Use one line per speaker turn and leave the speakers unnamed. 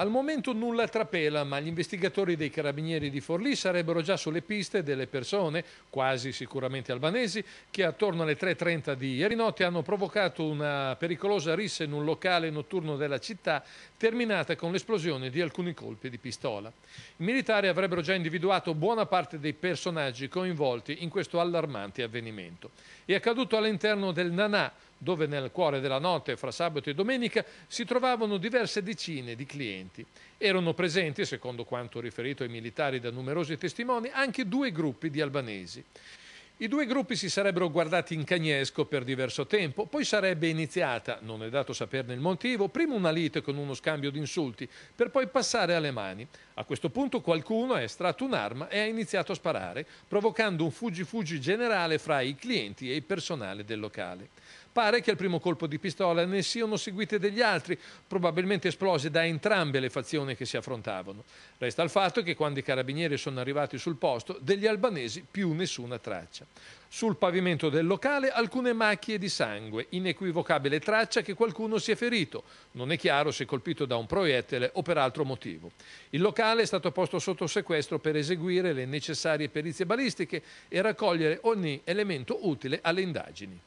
Al momento nulla trapela, ma gli investigatori dei carabinieri di Forlì sarebbero già sulle piste delle persone, quasi sicuramente albanesi, che attorno alle 3.30 di ieri notte hanno provocato una pericolosa rissa in un locale notturno della città, terminata con l'esplosione di alcuni colpi di pistola. I militari avrebbero già individuato buona parte dei personaggi coinvolti in questo allarmante avvenimento. È accaduto all'interno del Nanà, dove nel cuore della notte, fra sabato e domenica, si trovavano diverse decine di clienti. Erano presenti, secondo quanto riferito ai militari da numerosi testimoni, anche due gruppi di albanesi. I due gruppi si sarebbero guardati in cagnesco per diverso tempo, poi sarebbe iniziata, non è dato saperne il motivo, prima una lite con uno scambio di insulti, per poi passare alle mani. A questo punto qualcuno ha estratto un'arma e ha iniziato a sparare, provocando un fuggi-fuggi generale fra i clienti e il personale del locale. Pare che al primo colpo di pistola ne siano seguite degli altri, probabilmente esplose da entrambe le fazioni che si affrontavano. Resta il fatto che quando i carabinieri sono arrivati sul posto, degli albanesi più nessuna traccia. Sul pavimento del locale alcune macchie di sangue, inequivocabile traccia che qualcuno si è ferito. Non è chiaro se colpito da un proiettile o per altro motivo. Il locale è stato posto sotto sequestro per eseguire le necessarie perizie balistiche e raccogliere ogni elemento utile alle indagini.